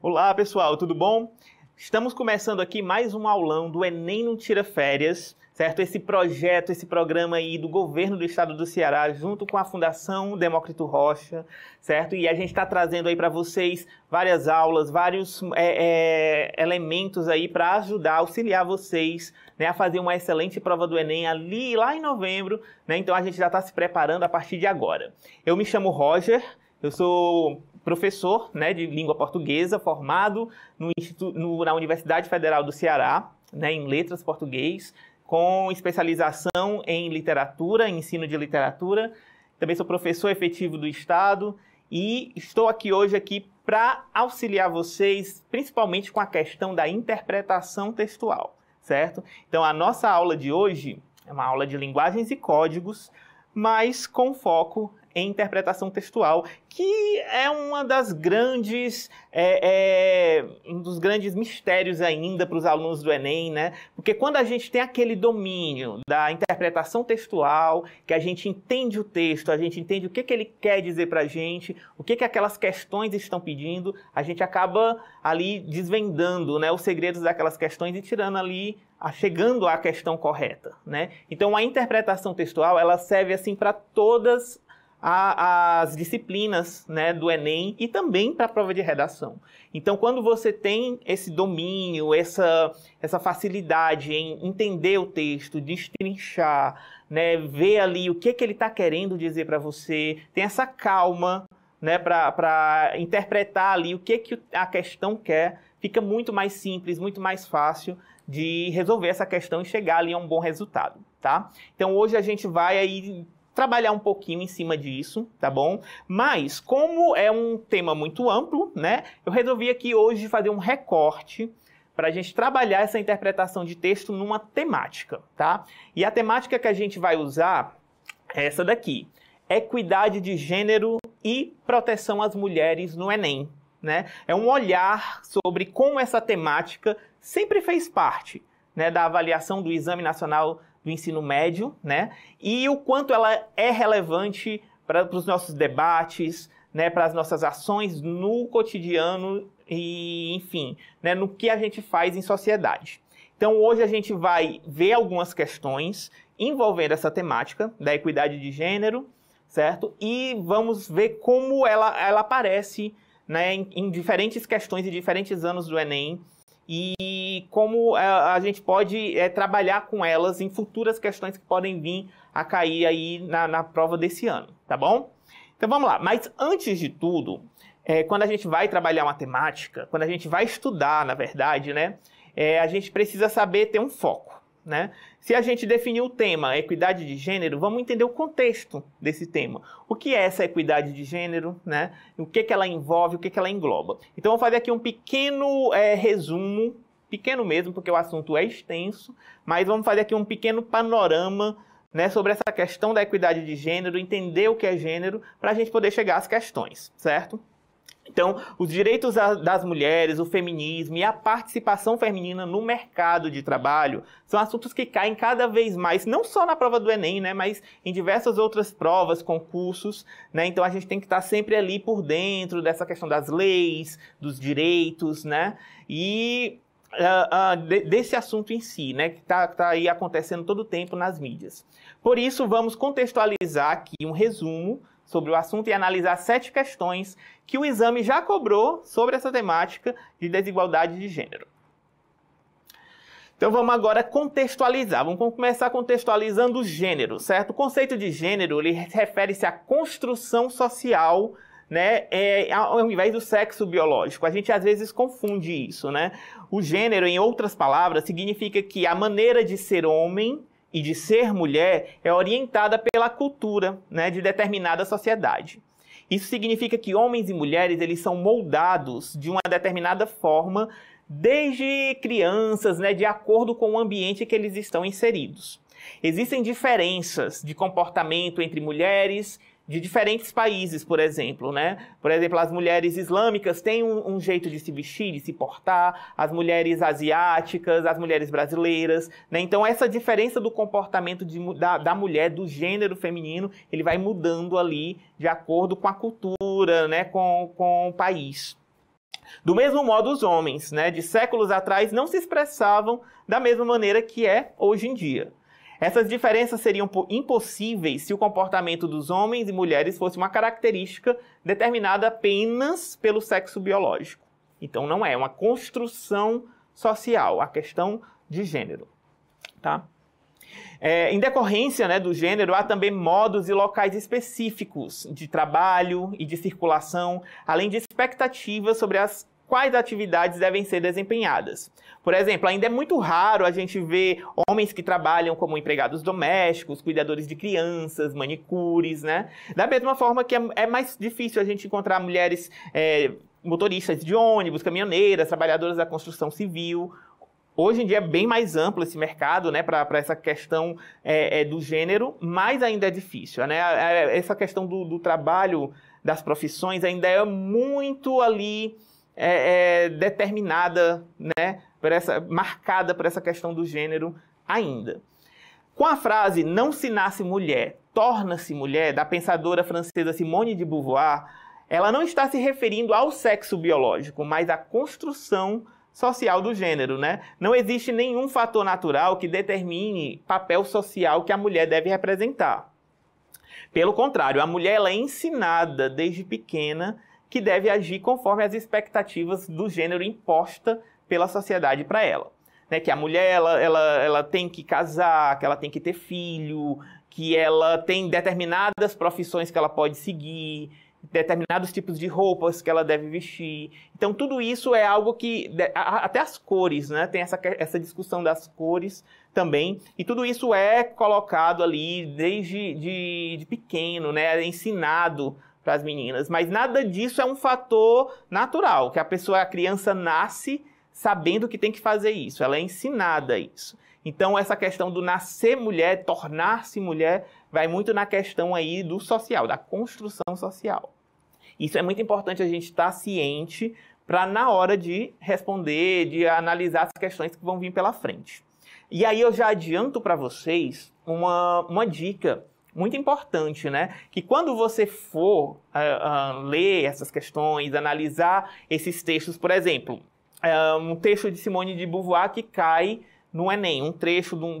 Olá, pessoal, tudo bom? Estamos começando aqui mais um aulão do Enem não tira férias, certo? Esse projeto, esse programa aí do governo do estado do Ceará junto com a Fundação Demócrito Rocha, certo? E a gente está trazendo aí para vocês várias aulas, vários é, é, elementos aí para ajudar, auxiliar vocês né, a fazer uma excelente prova do Enem ali lá em novembro, né? Então a gente já está se preparando a partir de agora. Eu me chamo Roger, eu sou professor né, de língua portuguesa, formado no, no, na Universidade Federal do Ceará, né, em letras português, com especialização em literatura, ensino de literatura. Também sou professor efetivo do Estado e estou aqui hoje aqui para auxiliar vocês, principalmente com a questão da interpretação textual, certo? Então, a nossa aula de hoje é uma aula de linguagens e códigos, mas com foco em interpretação textual, que é uma das grandes, é, é, um dos grandes mistérios ainda para os alunos do Enem, né? Porque quando a gente tem aquele domínio da interpretação textual, que a gente entende o texto, a gente entende o que, que ele quer dizer para a gente, o que, que aquelas questões estão pedindo, a gente acaba ali desvendando né, os segredos daquelas questões e tirando ali chegando à questão correta, né? Então a interpretação textual ela serve assim para todas as disciplinas né, do Enem e também para a prova de redação. Então, quando você tem esse domínio, essa, essa facilidade em entender o texto, destrinchar, né, ver ali o que, que ele está querendo dizer para você, tem essa calma né, para interpretar ali o que, que a questão quer, fica muito mais simples, muito mais fácil de resolver essa questão e chegar ali a um bom resultado, tá? Então hoje a gente vai aí trabalhar um pouquinho em cima disso, tá bom? Mas como é um tema muito amplo, né? Eu resolvi aqui hoje fazer um recorte para a gente trabalhar essa interpretação de texto numa temática, tá? E a temática que a gente vai usar é essa daqui: equidade de gênero e proteção às mulheres no Enem. Né? É um olhar sobre como essa temática sempre fez parte né, da avaliação do Exame Nacional do ensino médio, né? E o quanto ela é relevante para os nossos debates, né? Para as nossas ações no cotidiano e, enfim, né? No que a gente faz em sociedade. Então, hoje a gente vai ver algumas questões envolvendo essa temática da equidade de gênero, certo? E vamos ver como ela, ela aparece né, em, em diferentes questões e diferentes anos do Enem e como a, é, a gente pode é, trabalhar com elas em futuras questões que podem vir a cair aí na, na prova desse ano, tá bom? Então vamos lá, mas antes de tudo, é, quando a gente vai trabalhar matemática, quando a gente vai estudar, na verdade, né, é, a gente precisa saber ter um foco, né? Se a gente definir o tema equidade de gênero, vamos entender o contexto desse tema. O que é essa equidade de gênero, né? O que, é que ela envolve, o que, é que ela engloba. Então, vou fazer aqui um pequeno é, resumo, pequeno mesmo, porque o assunto é extenso, mas vamos fazer aqui um pequeno panorama né, sobre essa questão da equidade de gênero, entender o que é gênero, para a gente poder chegar às questões, certo? Então, os direitos das mulheres, o feminismo e a participação feminina no mercado de trabalho são assuntos que caem cada vez mais, não só na prova do Enem, né, mas em diversas outras provas, concursos, né? Então a gente tem que estar sempre ali por dentro dessa questão das leis, dos direitos, né? E Uh, uh, de, desse assunto em si, né, que está tá aí acontecendo todo o tempo nas mídias. Por isso, vamos contextualizar aqui um resumo sobre o assunto e analisar sete questões que o exame já cobrou sobre essa temática de desigualdade de gênero. Então vamos agora contextualizar. Vamos começar contextualizando o gênero, certo? O conceito de gênero ele refere-se à construção social, né? É, é ao invés do sexo biológico. A gente às vezes confunde isso, né? O gênero, em outras palavras, significa que a maneira de ser homem e de ser mulher é orientada pela cultura né, de determinada sociedade. Isso significa que homens e mulheres eles são moldados de uma determinada forma desde crianças, né, de acordo com o ambiente que eles estão inseridos. Existem diferenças de comportamento entre mulheres de diferentes países, por exemplo, né? Por exemplo, as mulheres islâmicas têm um, um, jeito de se vestir, de se portar, as mulheres asiáticas, as mulheres brasileiras, né? Então essa diferença do comportamento de, da, da, mulher, do gênero feminino, ele vai mudando ali de acordo com a cultura, né? Com, com o país. Do mesmo modo, os homens, né? De séculos atrás não se expressavam da mesma maneira que é hoje em dia. Essas diferenças seriam impossíveis se o comportamento dos homens e mulheres fosse uma característica determinada apenas pelo sexo biológico. Então não é uma construção social, a questão de gênero. Tá? É, em decorrência né, do gênero, há também modos e locais específicos de trabalho e de circulação, além de expectativas sobre as quais atividades devem ser desempenhadas. Por exemplo, ainda é muito raro a gente ver homens que trabalham como empregados domésticos, cuidadores de crianças, manicures, né? Da mesma forma que é, é mais difícil a gente encontrar mulheres é, motoristas de ônibus, caminhoneiras, trabalhadoras da construção civil. Hoje em dia é bem mais amplo esse mercado, né, para essa questão é, é, do gênero, mas ainda é difícil, né? É, é, essa questão do, do trabalho das profissões ainda é muito ali é, é determinada, né, por essa, marcada por essa questão do gênero ainda. Com a frase não se nasce mulher, torna-se mulher, da pensadora francesa Simone de Beauvoir, ela não está se referindo ao sexo biológico, mas à construção social do gênero, né? Não existe nenhum fator natural que determine papel social que a mulher deve representar. Pelo contrário, a mulher ela é ensinada desde pequena que deve agir conforme as expectativas do gênero imposta pela sociedade para ela. Né, que a mulher ela, ela, ela tem que casar, que ela tem que ter filho, que ela tem determinadas profissões que ela pode seguir, determinados tipos de roupas que ela deve vestir. Então, tudo isso é algo que. Até as cores, né? Tem essa, essa discussão das cores também. E tudo isso é colocado ali desde de, de pequeno, né? É ensinado para as meninas. Mas nada disso é um fator natural, que a pessoa, a criança nasce sabendo que tem que fazer isso, ela é ensinada isso. Então essa questão do nascer mulher, tornar-se mulher, vai muito na questão aí do social, da construção social. Isso é muito importante a gente estar tá ciente para na hora de responder, de analisar as questões que vão vir pela frente. E aí eu já adianto para vocês uma, uma dica muito importante, né? Que quando você for uh, uh, ler essas questões, analisar esses textos, por exemplo, uh, um texto de Simone de Beauvoir que cai no Enem, um trecho de, um,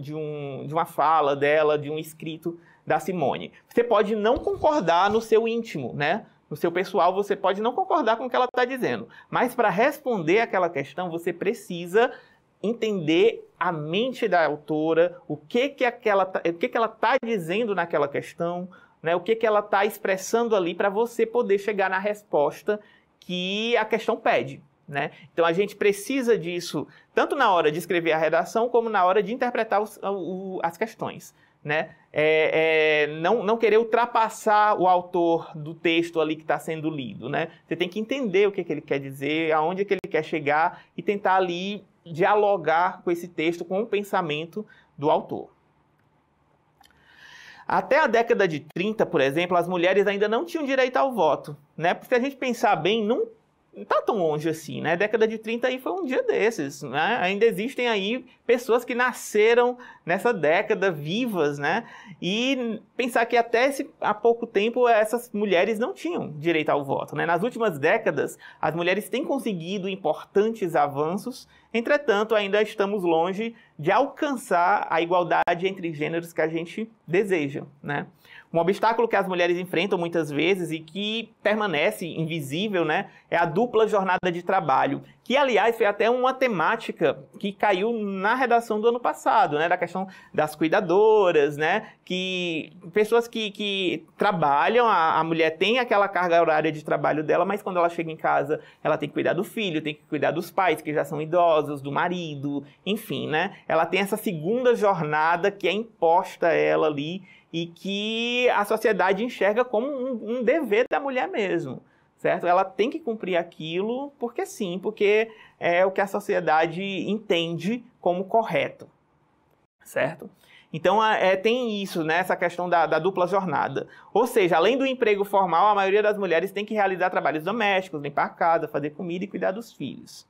de, um, de uma fala dela, de um escrito da Simone. Você pode não concordar no seu íntimo, né? no seu pessoal, você pode não concordar com o que ela está dizendo, mas para responder aquela questão, você precisa entender a mente da autora, o que que aquela, tá, o que que ela está dizendo naquela questão, né? O que que ela está expressando ali para você poder chegar na resposta que a questão pede, né? Então a gente precisa disso tanto na hora de escrever a redação como na hora de interpretar os, o, as questões né? É, é, não, não querer ultrapassar o autor do texto ali que está sendo lido, né? Você tem que entender o que, é que ele quer dizer, aonde é que ele quer chegar e tentar ali dialogar com esse texto, com o pensamento do autor. Até a década de 30, por exemplo, as mulheres ainda não tinham direito ao voto, né? Porque se a gente pensar bem, não não tá tão longe assim, né? A década de 30 aí foi um dia desses, né? Ainda existem aí pessoas que nasceram nessa década vivas, né? E pensar que até esse, há pouco tempo essas mulheres não tinham direito ao voto, né? Nas últimas décadas, as mulheres têm conseguido importantes avanços, entretanto, ainda estamos longe de alcançar a igualdade entre gêneros que a gente deseja, né? Um obstáculo que as mulheres enfrentam muitas vezes e que permanece invisível, né, é a dupla jornada de trabalho, que aliás foi até uma temática que caiu na redação do ano passado, né, da questão das cuidadoras, né, que pessoas que, que trabalham, a, a mulher tem aquela carga horária de trabalho dela, mas quando ela chega em casa, ela tem que cuidar do filho, tem que cuidar dos pais que já são idosos, do marido, enfim, né, ela tem essa segunda jornada que é imposta a ela ali e que a sociedade enxerga como um, um dever da mulher mesmo certo? Ela tem que cumprir aquilo porque sim, porque é o que a sociedade entende como correto, certo? Então é, tem isso, né? Essa questão da, da, dupla jornada. Ou seja, além do emprego formal, a maioria das mulheres tem que realizar trabalhos domésticos, limpar a casa, fazer comida e cuidar dos filhos.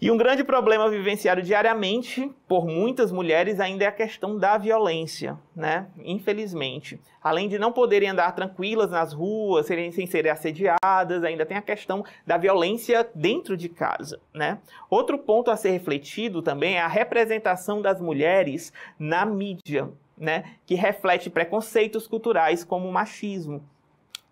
E um grande problema vivenciado diariamente por muitas mulheres ainda é a questão da violência, né? Infelizmente. Além de não poderem andar tranquilas nas ruas, serem, sem serem assediadas, ainda tem a questão da violência dentro de casa, né? Outro ponto a ser refletido também é a representação das mulheres na mídia, né? Que reflete preconceitos culturais como o machismo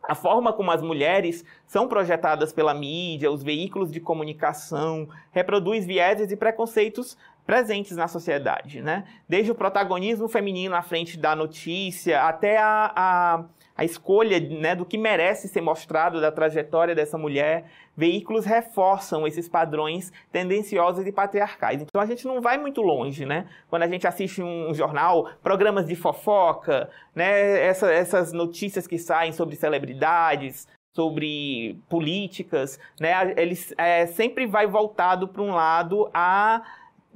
a forma como as mulheres são projetadas pela mídia, os veículos de comunicação, reproduz vieses e preconceitos presentes na sociedade, né? Desde o protagonismo feminino à frente da notícia até a, a a escolha né, do que merece ser mostrado da trajetória dessa mulher, veículos reforçam esses padrões tendenciosos e patriarcais. Então a gente não vai muito longe, né? Quando a gente assiste um jornal, programas de fofoca, né, essa, essas notícias que saem sobre celebridades, sobre políticas, né, eles é, sempre vai voltado para um lado a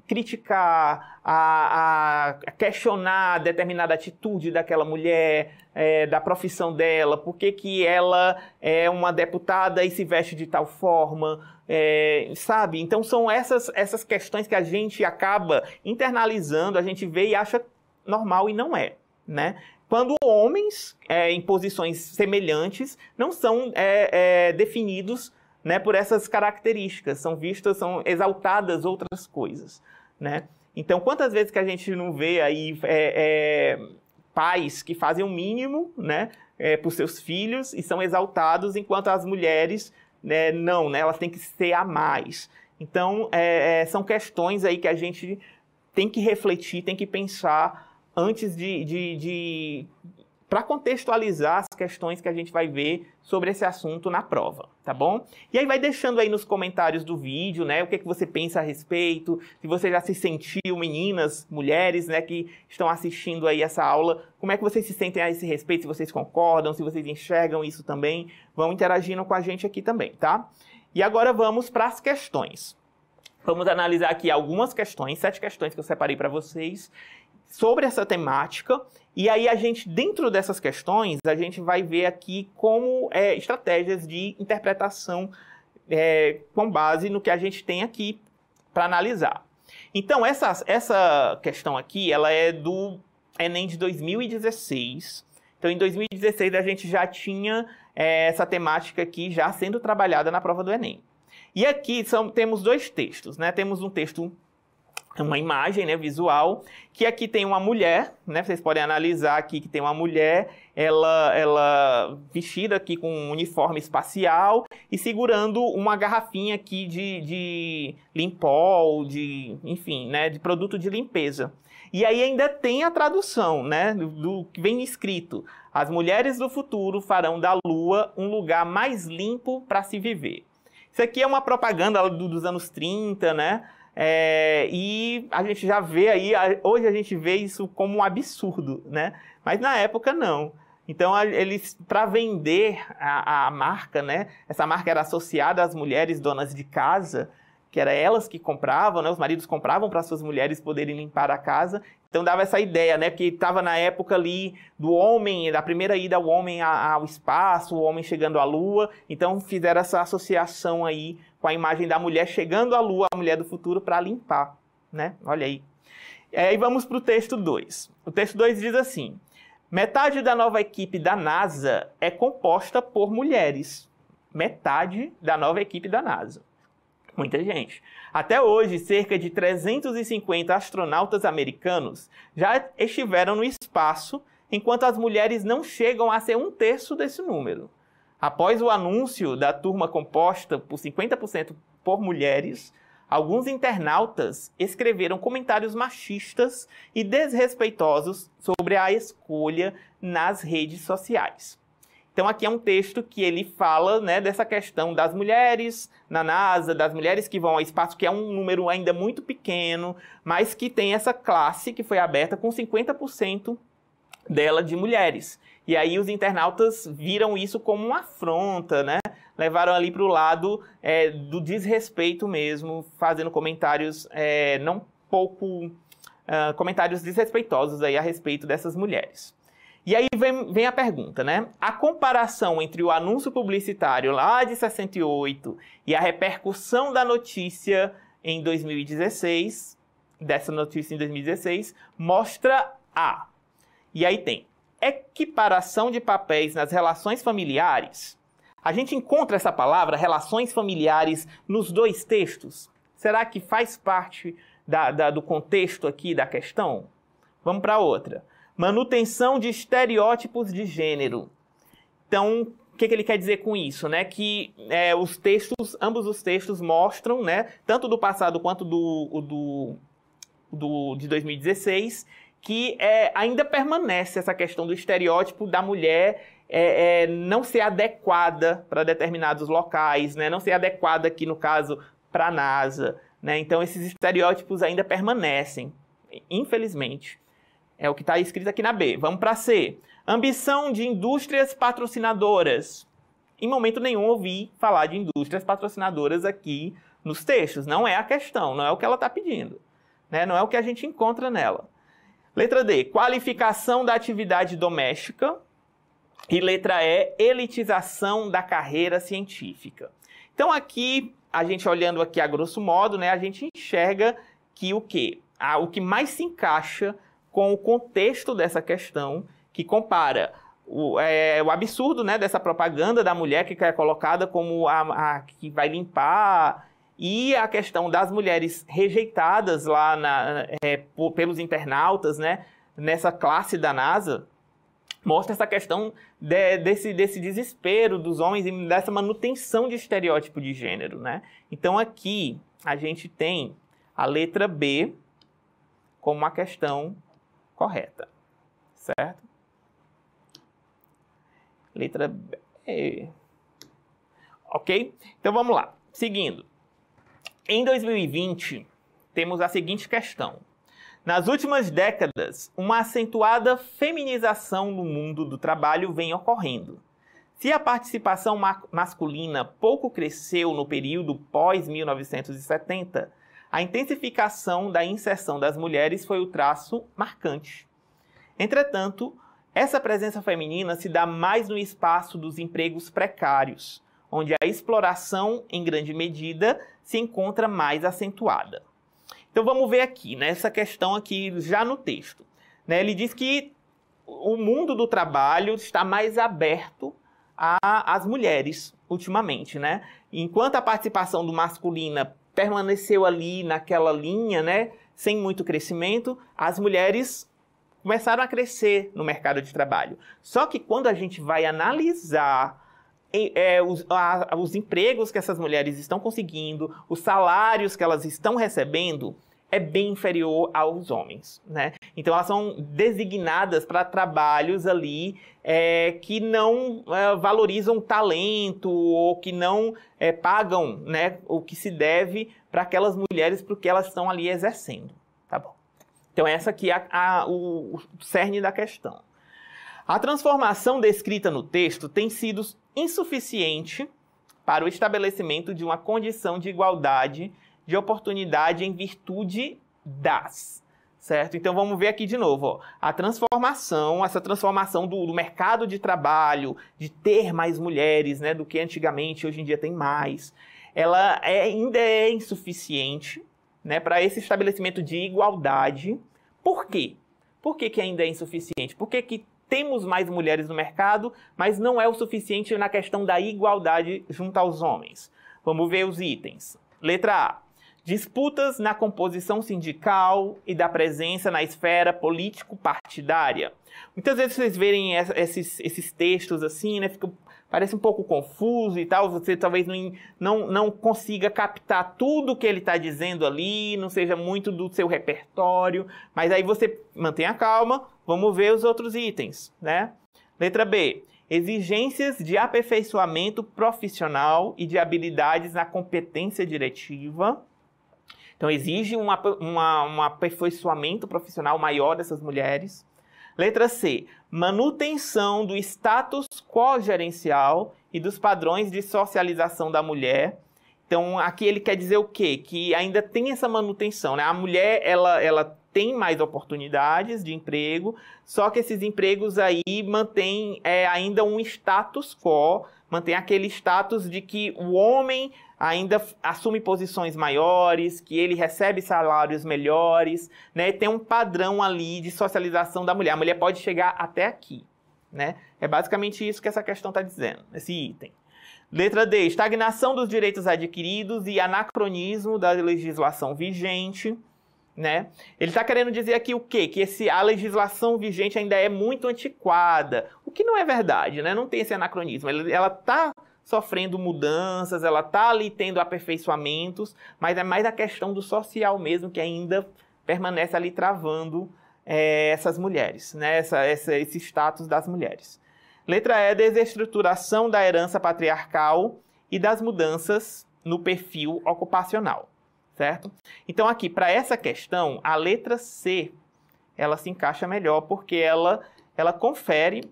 criticar, a, a, questionar determinada atitude daquela mulher, é, da profissão dela, por que, que ela é uma deputada e se veste de tal forma, é, sabe? Então são essas, essas questões que a gente acaba internalizando, a gente vê e acha normal e não é, né? Quando homens é, em posições semelhantes não são é, é, definidos né, por essas características, são vistas, são exaltadas outras coisas né? Então, quantas vezes que a gente não vê aí é, é, pais que fazem o mínimo, né, é, para os seus filhos e são exaltados, enquanto as mulheres, né, não, né, elas têm que ser a mais. Então, é, é, são questões aí que a gente tem que refletir, tem que pensar antes de, de, de para contextualizar as questões que a gente vai ver sobre esse assunto na prova, tá bom? E aí vai deixando aí nos comentários do vídeo, né, o que, é que você pensa a respeito, se você já se sentiu, meninas, mulheres, né, que estão assistindo aí essa aula, como é que vocês se sentem a esse respeito, se vocês concordam, se vocês enxergam isso também, vão interagindo com a gente aqui também, tá? E agora vamos para as questões. Vamos analisar aqui algumas questões, sete questões que eu separei para vocês sobre essa temática e aí a gente, dentro dessas questões, a gente vai ver aqui como é, estratégias de interpretação é, com base no que a gente tem aqui para analisar. Então, essa, essa questão aqui, ela é do Enem de 2016. Então, em 2016, a gente já tinha é, essa temática aqui já sendo trabalhada na prova do Enem. E aqui são, temos dois textos, né? Temos um texto uma imagem né, visual, que aqui tem uma mulher, né, vocês podem analisar aqui que tem uma mulher, ela, ela vestida aqui com um uniforme espacial e segurando uma garrafinha aqui de, de limpol, de, enfim, né, de produto de limpeza. E aí ainda tem a tradução, né, do que vem escrito, as mulheres do futuro farão da lua um lugar mais limpo para se viver. Isso aqui é uma propaganda dos anos 30, né? É, e a gente já vê aí, hoje a gente vê isso como um absurdo, né? Mas na época não. Então eles, para vender a, a, marca, né? Essa marca era associada às mulheres donas de casa, que era elas que compravam, né? Os maridos compravam para suas mulheres poderem limpar a casa. Então dava essa ideia, né? Porque estava na época ali do homem, da primeira ida o homem ao espaço, o homem chegando à lua. Então fizeram essa associação aí com a imagem da mulher chegando à lua, a mulher do futuro, para limpar. Né? Olha aí. É, e aí vamos para o texto 2. O texto 2 diz assim: metade da nova equipe da NASA é composta por mulheres. Metade da nova equipe da NASA. Muita gente. Até hoje, cerca de 350 astronautas americanos já estiveram no espaço, enquanto as mulheres não chegam a ser um terço desse número. Após o anúncio da turma composta por 50% por mulheres, alguns internautas escreveram comentários machistas e desrespeitosos sobre a escolha nas redes sociais. Então aqui é um texto que ele fala né, dessa questão das mulheres na NASA, das mulheres que vão ao espaço, que é um número ainda muito pequeno, mas que tem essa classe que foi aberta com 50% dela de mulheres. E aí os internautas viram isso como uma afronta, né? Levaram ali para o lado é, do desrespeito mesmo, fazendo comentários é, não pouco... Uh, comentários desrespeitosos aí a respeito dessas mulheres. E aí vem, vem, a pergunta, né? A comparação entre o anúncio publicitário lá de 68 e a repercussão da notícia em 2016, dessa notícia em 2016, mostra A. E aí tem equiparação de papéis nas relações familiares. A gente encontra essa palavra, relações familiares, nos dois textos. Será que faz parte da, da, do contexto aqui da questão? Vamos para outra. Manutenção de estereótipos de gênero. Então, o que, que, ele quer dizer com isso, né? Que é, os textos, ambos os textos mostram, né, tanto do passado quanto do, do, do de 2016, que é, ainda permanece essa questão do estereótipo da mulher é, é, não ser adequada para determinados locais, né? não ser adequada aqui, no caso, para a NASA. Né? Então, esses estereótipos ainda permanecem, infelizmente. É o que está escrito aqui na B. Vamos para C. Ambição de indústrias patrocinadoras. Em momento nenhum ouvi falar de indústrias patrocinadoras aqui nos textos. Não é a questão, não é o que ela está pedindo. Né? Não é o que a gente encontra nela. Letra D, qualificação da atividade doméstica. E letra E, elitização da carreira científica. Então aqui, a gente olhando aqui a grosso modo, né, a gente enxerga que o que? Ah, o que mais se encaixa com o contexto dessa questão que compara o, é, o absurdo né, dessa propaganda da mulher que é colocada como a, a que vai limpar e a questão das mulheres rejeitadas lá na, é, pelos internautas, né, nessa classe da NASA, mostra essa questão de, desse, desse desespero dos homens e dessa manutenção de estereótipo de gênero. Né? Então aqui a gente tem a letra B como a questão correta, certo? Letra B. Ok? Então vamos lá. Seguindo. Em 2020, temos a seguinte questão. Nas últimas décadas, uma acentuada feminização no mundo do trabalho vem ocorrendo. Se a participação ma masculina pouco cresceu no período pós-1970, a intensificação da inserção das mulheres foi o traço marcante. Entretanto, essa presença feminina se dá mais no espaço dos empregos precários, onde a exploração, em grande medida, se encontra mais acentuada. Então vamos ver aqui, nessa né, questão aqui já no texto. Né, ele diz que o mundo do trabalho está mais aberto às mulheres ultimamente, né? Enquanto a participação do masculina permaneceu ali naquela linha, né, sem muito crescimento, as mulheres começaram a crescer no mercado de trabalho. Só que quando a gente vai analisar é, os, a, os empregos que essas mulheres estão conseguindo, os salários que elas estão recebendo, é bem inferior aos homens, né? Então elas são designadas para trabalhos ali é, que não é, valorizam talento ou que não é, pagam, né, o que se deve para aquelas mulheres porque elas estão ali exercendo, tá bom? Então essa aqui é a, a, o cerne da questão. A transformação descrita no texto tem sido insuficiente para o estabelecimento de uma condição de igualdade de oportunidade em virtude das. Certo? Então vamos ver aqui de novo. Ó. A transformação, essa transformação do, do, mercado de trabalho, de ter mais mulheres né, do que antigamente, hoje em dia tem mais, ela é, ainda é insuficiente né, para esse estabelecimento de igualdade. Por quê? Por que, que ainda é insuficiente? Por que, que temos mais mulheres no mercado, mas não é o suficiente na questão da igualdade junto aos homens. Vamos ver os itens. Letra A. Disputas na composição sindical e da presença na esfera político-partidária. Muitas vezes vocês verem esses, esses textos assim, né? Ficam parece um pouco confuso e tal, você talvez não, não, não consiga captar tudo que ele está dizendo ali, não seja muito do seu repertório, mas aí você mantém a calma, vamos ver os outros itens, né? Letra B. Exigências de aperfeiçoamento profissional e de habilidades na competência diretiva. Então, exige um, uma, um aperfeiçoamento profissional maior dessas mulheres. Letra C manutenção do status quo gerencial e dos padrões de socialização da mulher. Então, aqui ele quer dizer o quê? Que ainda tem essa manutenção, né? A mulher, ela, ela tem mais oportunidades de emprego, só que esses empregos aí mantêm é, ainda um status quo, mantém aquele status de que o homem ainda assume posições maiores, que ele recebe salários melhores, né? Tem um padrão ali de socialização da mulher. A mulher pode chegar até aqui, né? É basicamente isso que essa questão está dizendo, esse item. Letra D, estagnação dos direitos adquiridos e anacronismo da legislação vigente. Né? Ele está querendo dizer aqui o quê? Que esse, a legislação vigente ainda é muito antiquada, o que não é verdade, né? não tem esse anacronismo. Ela está sofrendo mudanças, ela está ali tendo aperfeiçoamentos, mas é mais a questão do social mesmo que ainda permanece ali travando é, essas mulheres, né? Essa, essa, esse status das mulheres. Letra E, desestruturação da herança patriarcal e das mudanças no perfil ocupacional, certo? Então aqui, para essa questão, a letra C, ela se encaixa melhor porque ela, ela confere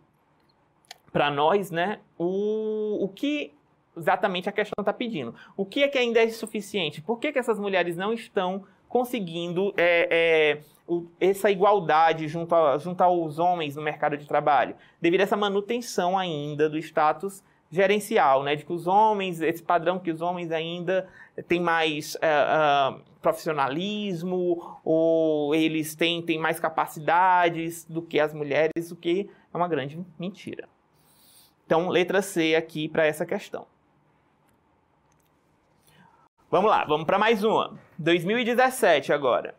para nós, né, o, o que exatamente a questão está pedindo. O que é que ainda é insuficiente? Por que, que essas mulheres não estão conseguindo é, é, o, essa igualdade junto, a, junto aos homens no mercado de trabalho? Devido a essa manutenção ainda do status gerencial, né? De que os homens, esse padrão que os homens ainda têm mais é, é, profissionalismo, ou eles têm, têm mais capacidades do que as mulheres, o que é uma grande mentira. Então, letra C aqui para essa questão. Vamos lá, vamos para mais uma. 2017 agora.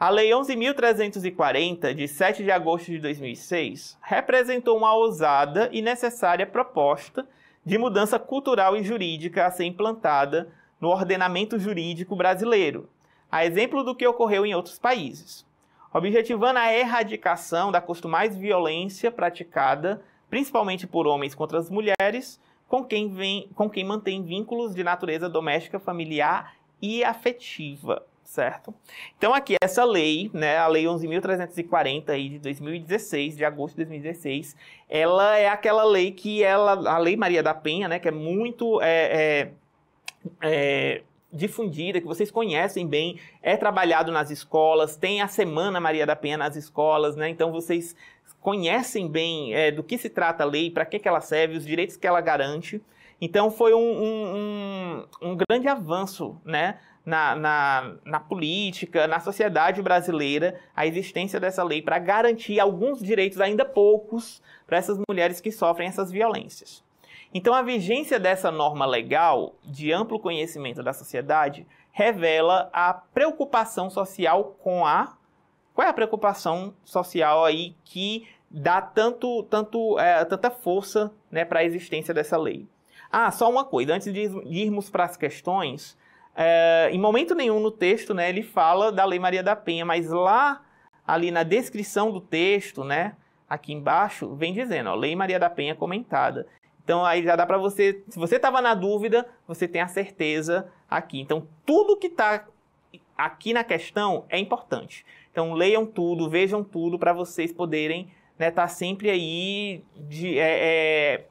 A Lei 11.340, de 7 de agosto de 2006, representou uma ousada e necessária proposta de mudança cultural e jurídica a ser implantada no ordenamento jurídico brasileiro, a exemplo do que ocorreu em outros países, objetivando a erradicação da costumeira violência praticada principalmente por homens contra as mulheres, com quem, vem, com quem mantém vínculos de natureza doméstica, familiar e afetiva, certo? Então aqui essa lei, né, a lei 11.340 aí de 2016, de agosto de 2016, ela é aquela lei que ela, a lei Maria da Penha, né, que é muito é, é, é, difundida, que vocês conhecem bem, é trabalhado nas escolas, tem a Semana Maria da Penha nas escolas, né? Então vocês conhecem bem é, do que se trata a lei, para que, que ela serve, os direitos que ela garante. Então foi um, um, um, um grande avanço né, na, na, na, política, na sociedade brasileira, a existência dessa lei para garantir alguns direitos, ainda poucos, para essas mulheres que sofrem essas violências. Então, a vigência dessa norma legal, de amplo conhecimento da sociedade, revela a preocupação social com a qual é a preocupação social aí que dá tanto, tanto, é, tanta força né, para a existência dessa lei? Ah, só uma coisa, antes de irmos para as questões, é, em momento nenhum no texto né, ele fala da Lei Maria da Penha, mas lá ali na descrição do texto, né, aqui embaixo, vem dizendo, ó, Lei Maria da Penha é comentada. Então aí já dá para você, se você estava na dúvida, você tem a certeza aqui. Então tudo que está aqui na questão é importante. Então leiam tudo, vejam tudo para vocês poderem estar né, tá sempre aí de, é, é,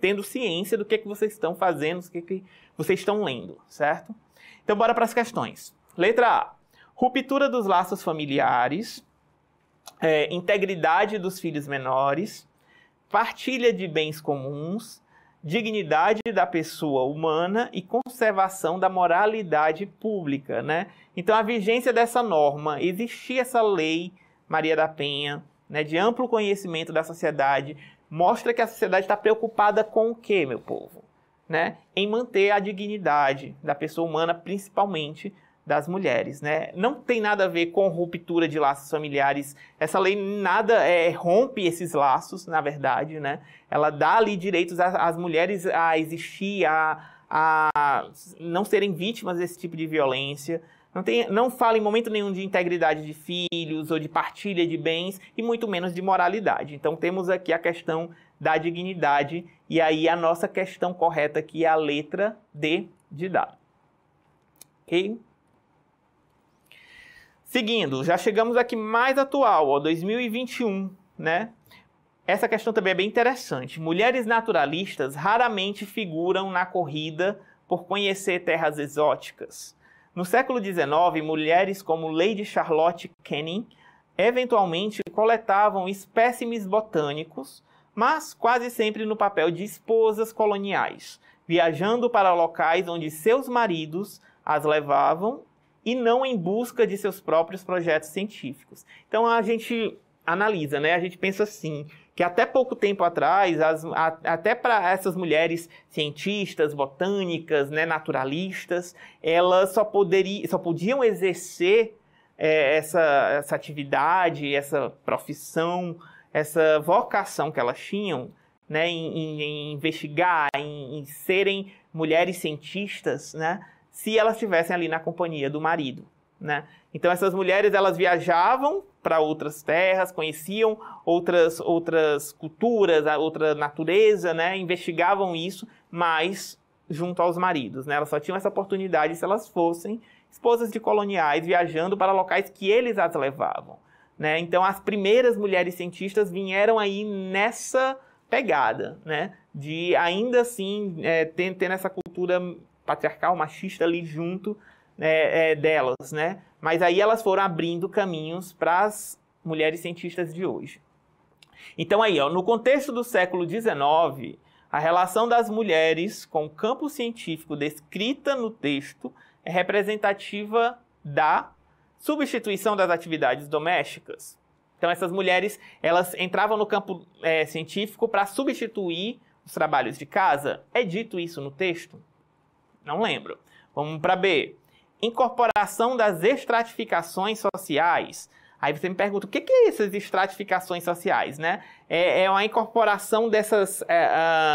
tendo ciência do que, é que vocês estão fazendo, do que, é que vocês estão lendo, certo? Então bora para as questões. Letra A. Ruptura dos laços familiares, é, integridade dos filhos menores, partilha de bens comuns, dignidade da pessoa humana e conservação da moralidade pública, né? Então a vigência dessa norma, existia essa lei Maria da Penha, né, de amplo conhecimento da sociedade, mostra que a sociedade está preocupada com o quê, meu povo? Né? Em manter a dignidade da pessoa humana, principalmente das mulheres, né? Não tem nada a ver com ruptura de laços familiares. Essa lei nada é, rompe esses laços, na verdade, né? Ela dá ali direitos às mulheres a existir, a, a não serem vítimas desse tipo de violência. Não, tem, não fala em momento nenhum de integridade de filhos ou de partilha de bens e muito menos de moralidade. Então temos aqui a questão da dignidade e aí a nossa questão correta aqui é a letra D de dado. Ok? Seguindo, já chegamos aqui mais atual, ó, 2021, né? Essa questão também é bem interessante. Mulheres naturalistas raramente figuram na corrida por conhecer terras exóticas. No século XIX, mulheres como Lady Charlotte Canning eventualmente coletavam espécimes botânicos, mas quase sempre no papel de esposas coloniais, viajando para locais onde seus maridos as levavam e não em busca de seus próprios projetos científicos. Então a gente analisa, né? A gente pensa assim, que até pouco tempo atrás, as, a, até para essas mulheres cientistas, botânicas, né, naturalistas, elas só, poderiam, só podiam exercer é, essa, essa atividade, essa profissão, essa vocação que elas tinham né, em, em, em investigar, em, em serem mulheres cientistas, né? se elas estivessem ali na companhia do marido. Né? Então essas mulheres elas viajavam para outras terras, conheciam outras outras culturas, outra natureza, né? Investigavam isso, mas junto aos maridos, né? Elas só tinham essa oportunidade se elas fossem esposas de coloniais viajando para locais que eles as levavam, né? Então as primeiras mulheres cientistas vieram aí nessa pegada, né? De ainda assim é, ter, essa cultura patriarcal, machista ali junto é, é, delas, né? Mas aí elas foram abrindo caminhos para as mulheres cientistas de hoje. Então aí, ó, no contexto do século XIX, a relação das mulheres com o campo científico descrita no texto é representativa da substituição das atividades domésticas. Então essas mulheres, elas entravam no campo é, científico para substituir os trabalhos de casa. É dito isso no texto? Não lembro. Vamos para B. Incorporação das estratificações sociais. Aí você me pergunta, o que, que é essas estratificações sociais, né? É, é uma incorporação dessas... É,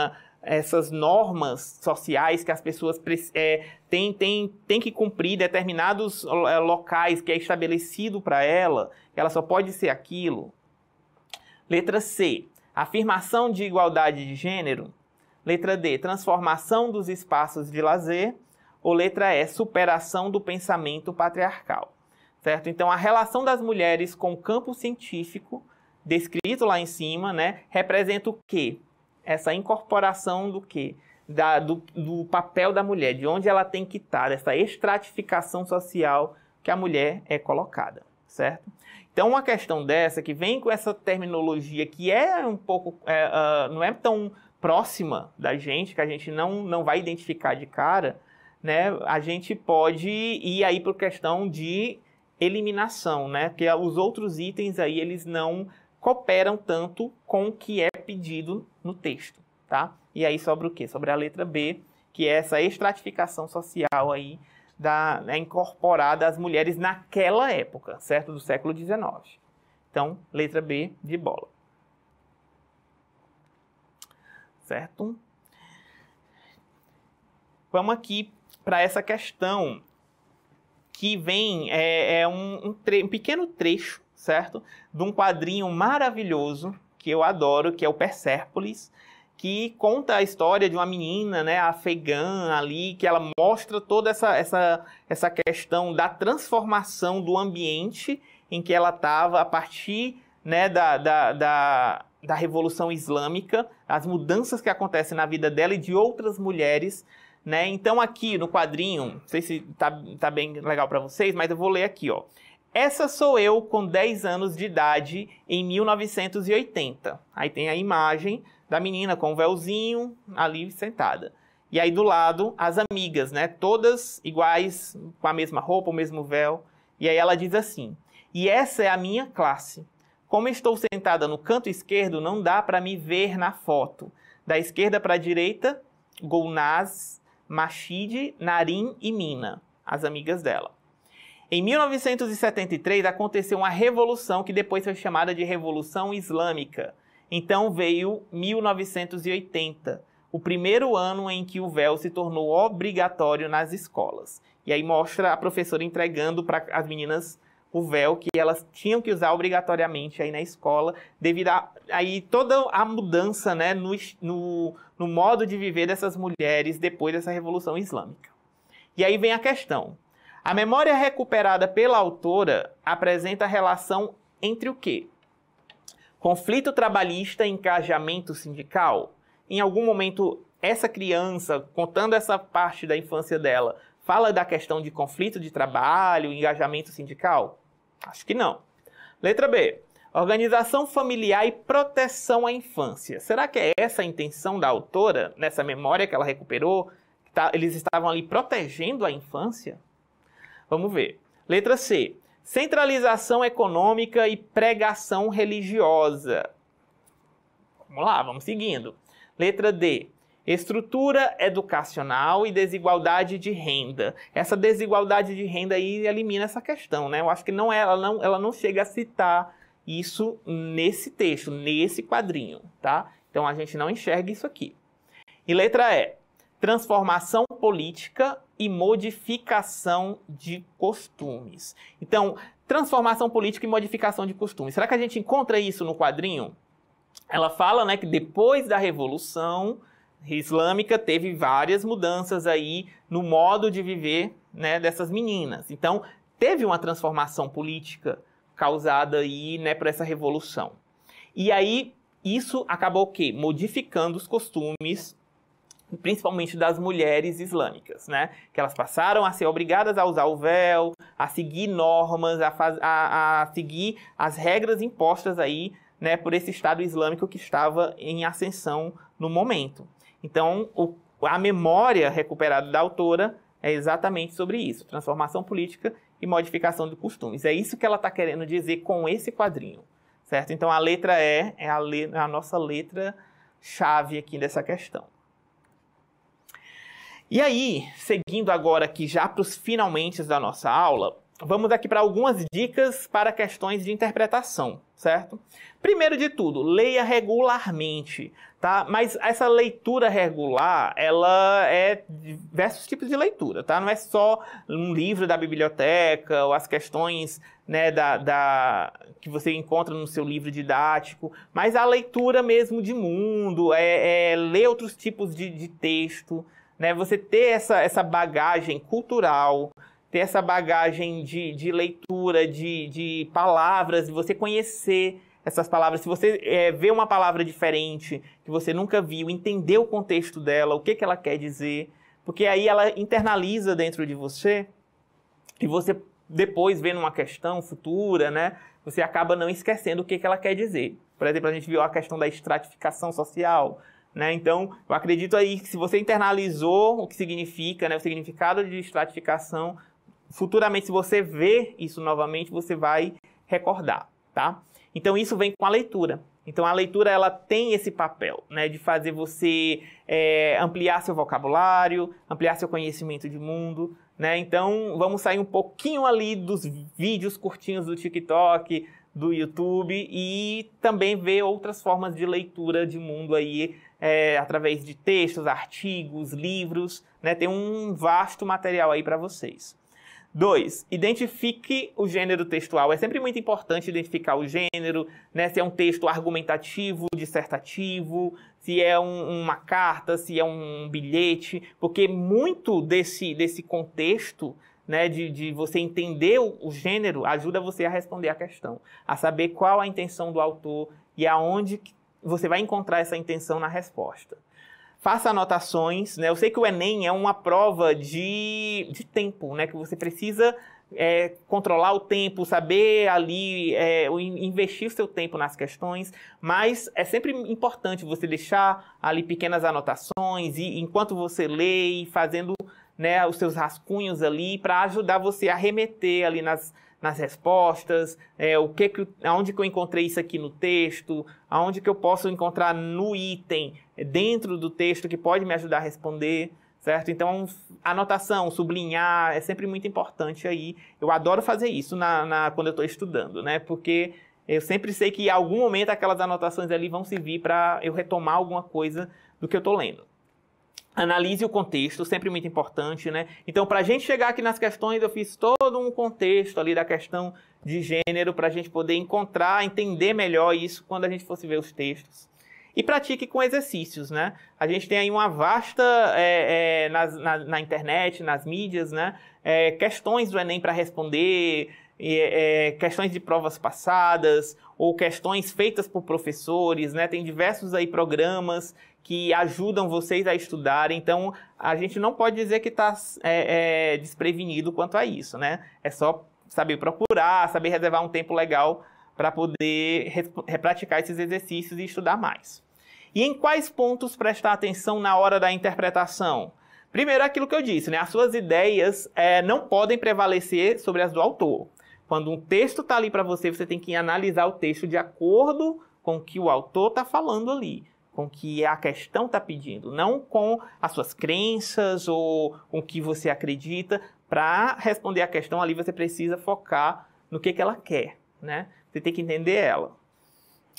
uh, essas normas sociais que as pessoas é, têm, tem tem que cumprir determinados eh, locais que é estabelecido para ela, que ela só pode ser aquilo. Letra C. Afirmação de igualdade de gênero Letra D, transformação dos espaços de lazer. Ou letra E, superação do pensamento patriarcal. Certo? Então, a relação das mulheres com o campo científico, descrito lá em cima, né, representa o quê? Essa incorporação do quê? Da, do, do papel da mulher, de onde ela tem que estar, dessa estratificação social que a mulher é colocada, certo? Então, uma questão dessa que vem com essa terminologia que é um pouco, é, uh, não é tão próxima da gente, que a gente não, não vai identificar de cara, né, a gente pode ir aí por questão de eliminação, né? Porque os outros itens aí eles não cooperam tanto com o que é pedido no texto, tá? E aí sobre o quê? Sobre a letra B, que é essa estratificação social aí da né, incorporada às mulheres naquela época, certo? Do século XIX. Então, letra B de bola. certo? Vamos aqui para essa questão que vem é, é um, um, tre um pequeno trecho, certo, de um quadrinho maravilhoso que eu adoro, que é o Persépolis, que conta a história de uma menina, né, afegã ali, que ela mostra toda essa, essa, essa questão da transformação do ambiente em que ela estava a partir né, da, da, da, da Revolução Islâmica, as mudanças que acontecem na vida dela e de outras mulheres. Né? Então, aqui no quadrinho, não sei se tá, tá bem legal para vocês, mas eu vou ler aqui. Ó. Essa sou eu com 10 anos de idade em 1980. Aí tem a imagem da menina com o véuzinho ali sentada. E aí do lado, as amigas, né? Todas iguais, com a mesma roupa, o mesmo véu. E aí ela diz assim: E essa é a minha classe. Como estou sentada no canto esquerdo, não dá para me ver na foto. Da esquerda para a direita, Golnaz, Machid, Narim e Mina, as amigas dela. Em 1973 aconteceu uma revolução que depois foi chamada de Revolução Islâmica. Então veio 1980, o primeiro ano em que o véu se tornou obrigatório nas escolas. E aí mostra a professora entregando para as meninas o véu que elas tinham que usar obrigatoriamente aí na escola, devido a aí toda a mudança né, no, no, no modo de viver dessas mulheres depois dessa Revolução Islâmica. E aí vem a questão. A memória recuperada pela autora apresenta relação entre o quê? Conflito trabalhista e engajamento sindical. Em algum momento, essa criança, contando essa parte da infância dela, fala da questão de conflito de trabalho, engajamento sindical? Acho que não. Letra B. Organização familiar e proteção à infância. Será que é essa a intenção da autora, nessa memória que ela recuperou? Que tá, eles estavam ali protegendo a infância? Vamos ver. Letra C. Centralização econômica e pregação religiosa. Vamos lá, vamos seguindo. Letra D. Estrutura educacional e desigualdade de renda. Essa desigualdade de renda aí elimina essa questão, né? Eu acho que não é, ela não, ela não chega a citar isso nesse texto, nesse quadrinho, tá? Então a gente não enxerga isso aqui. E letra E, transformação política e modificação de costumes. Então, transformação política e modificação de costumes. Será que a gente encontra isso no quadrinho? Ela fala, né, que depois da revolução, islâmica teve várias mudanças aí no modo de viver né, dessas meninas. Então, teve uma transformação política causada aí né, por essa revolução. E aí, isso acabou o quê? Modificando os costumes, principalmente das mulheres islâmicas, né? Que elas passaram a ser obrigadas a usar o véu, a seguir normas, a, a, a seguir as regras impostas aí né, por esse Estado Islâmico que estava em ascensão no momento, então, o, a memória recuperada da autora é exatamente sobre isso: transformação política e modificação de costumes. É isso que ela está querendo dizer com esse quadrinho, certo? Então, a letra E é a, le, é a nossa letra chave aqui dessa questão. E aí, seguindo agora aqui já para os finalmente da nossa aula, vamos aqui para algumas dicas para questões de interpretação, certo? Primeiro de tudo, leia regularmente tá? Mas essa leitura regular, ela é diversos tipos de leitura, tá? Não é só um livro da biblioteca ou as questões né, da, da, que você encontra no seu livro didático, mas a leitura mesmo de mundo, é, é ler outros tipos de, de texto, né? Você ter essa, essa bagagem cultural, ter essa bagagem de, de leitura, de, de palavras, você conhecer essas palavras, se você é, vê uma palavra diferente que você nunca viu, entender o contexto dela, o que, que ela quer dizer, porque aí ela internaliza dentro de você e você depois vendo uma questão futura, né, você acaba não esquecendo o que, que ela quer dizer. Por exemplo, a gente viu a questão da estratificação social, né? Então, eu acredito aí que se você internalizou o que significa, né, o significado de estratificação, futuramente se você vê isso novamente, você vai recordar, tá? Então isso vem com a leitura. Então a leitura ela tem esse papel né, de fazer você é, ampliar seu vocabulário, ampliar seu conhecimento de mundo. Né? Então vamos sair um pouquinho ali dos vídeos curtinhos do TikTok, do YouTube e também ver outras formas de leitura de mundo aí é, através de textos, artigos, livros. Né? Tem um vasto material aí para vocês. Dois, identifique o gênero textual. É sempre muito importante identificar o gênero, né? Se é um texto argumentativo, dissertativo, se é um, uma carta, se é um bilhete, porque muito desse, desse contexto, né, de, de você entender o, o gênero, ajuda você a responder a questão, a saber qual a intenção do autor e aonde você vai encontrar essa intenção na resposta faça anotações, né? Eu sei que o Enem é uma prova de, de tempo, né? Que você precisa é, controlar o tempo, saber ali é, investir o seu tempo nas questões, mas é sempre importante você deixar ali pequenas anotações e enquanto você lê e fazendo né, os seus rascunhos ali para ajudar você a remeter ali nas nas respostas, é, o que que, aonde que eu encontrei isso aqui no texto, aonde que eu posso encontrar no item é, dentro do texto que pode me ajudar a responder, certo? Então, anotação, sublinhar, é sempre muito importante aí. Eu adoro fazer isso na, na quando eu estou estudando, né? Porque eu sempre sei que em algum momento aquelas anotações ali vão servir para eu retomar alguma coisa do que eu estou lendo. Analise o contexto, sempre muito importante, né? Então, para a gente chegar aqui nas questões, eu fiz todo um contexto ali da questão de gênero para a gente poder encontrar, entender melhor isso quando a gente fosse ver os textos. E pratique com exercícios, né? A gente tem aí uma vasta é, é, nas, na, na, internet, nas mídias, né? É, questões do Enem para responder, é, é, questões de provas passadas ou questões feitas por professores, né? Tem diversos aí programas que ajudam vocês a estudar. Então, a gente não pode dizer que está é, é, desprevenido quanto a isso, né? É só saber procurar, saber reservar um tempo legal para poder repraticar esses exercícios e estudar mais. E em quais pontos prestar atenção na hora da interpretação? Primeiro, aquilo que eu disse, né? As suas ideias é, não podem prevalecer sobre as do autor. Quando um texto está ali para você, você tem que analisar o texto de acordo com o que o autor está falando ali com o que a questão está pedindo, não com as suas crenças ou com o que você acredita. Para responder a questão ali, você precisa focar no que, que ela quer, né? Você tem que entender ela.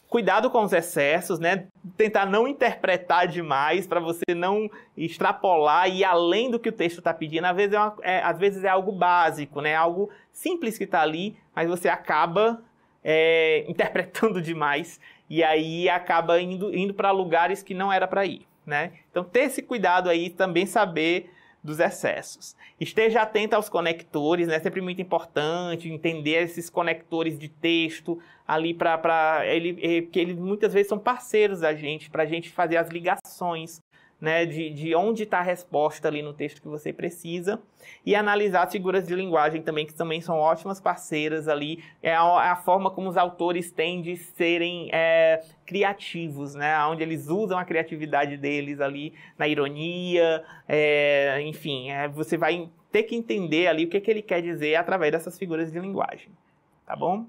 Cuidado com os excessos, né? Tentar não interpretar demais para você não extrapolar e além do que o texto está pedindo. Às vezes é, uma, é, às vezes é, algo básico, né? Algo simples que está ali, mas você acaba é, interpretando demais e aí acaba indo, indo para lugares que não era para ir, né? Então ter esse cuidado aí, também saber dos excessos. Esteja atento aos conectores, né? É sempre muito importante entender esses conectores de texto ali para ele, eh, porque eles muitas vezes são parceiros da gente para a gente fazer as ligações né, de, de onde está a resposta ali no texto que você precisa, e analisar as figuras de linguagem também, que também são ótimas parceiras ali, é a, é a forma como os autores têm de serem é, criativos, né, onde eles usam a criatividade deles ali, na ironia, é, enfim, é, você vai ter que entender ali o que, que ele quer dizer através dessas figuras de linguagem, tá bom?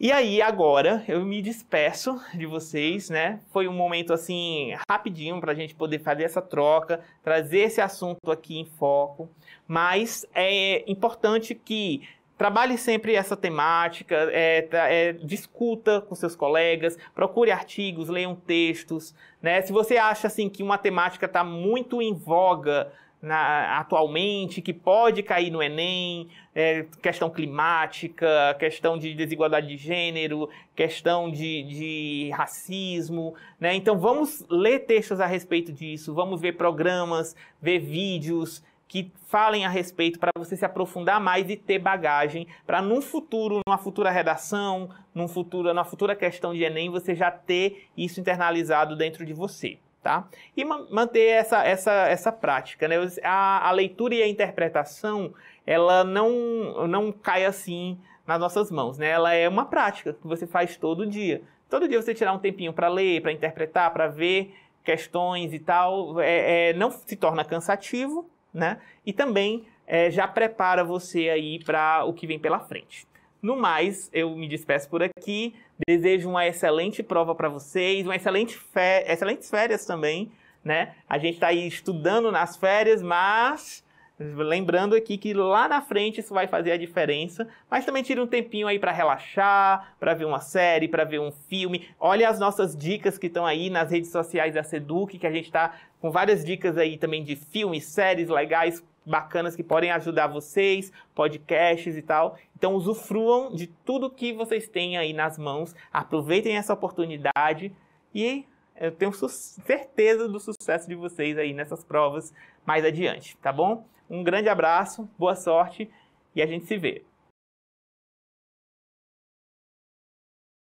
E aí, agora, eu me despeço de vocês, né? Foi um momento, assim, rapidinho para a gente poder fazer essa troca, trazer esse assunto aqui em foco. Mas é importante que Trabalhe sempre essa temática, é, é, discuta com seus colegas, procure artigos, leiam textos. Né? Se você acha assim que uma temática está muito em voga na, atualmente, que pode cair no Enem, é, questão climática, questão de desigualdade de gênero, questão de, de racismo. Né? Então vamos ler textos a respeito disso, vamos ver programas, ver vídeos que falem a respeito para você se aprofundar mais e ter bagagem para num futuro, numa futura redação, num futuro, numa futura questão de Enem, você já ter isso internalizado dentro de você. Tá? E ma manter essa, essa, essa prática. Né? A, a leitura e a interpretação, ela não, não cai assim nas nossas mãos. Né? Ela é uma prática que você faz todo dia. Todo dia você tirar um tempinho para ler, para interpretar, para ver questões e tal, é, é, não se torna cansativo, né? E também é, já prepara você aí para o que vem pela frente. No mais, eu me despeço por aqui. Desejo uma excelente prova para vocês, uma excelente fé, excelentes férias também, né? A gente está aí estudando nas férias, mas lembrando aqui que lá na frente isso vai fazer a diferença. Mas também tira um tempinho aí para relaxar, para ver uma série, para ver um filme. Olha as nossas dicas que estão aí nas redes sociais da Seduc, que a gente está com várias dicas aí também de filmes, séries legais bacanas que podem ajudar vocês, podcasts e tal. Então usufruam de tudo que vocês têm aí nas mãos, aproveitem essa oportunidade e eu tenho certeza do sucesso de vocês aí nessas provas mais adiante, tá bom? Um grande abraço, boa sorte e a gente se vê.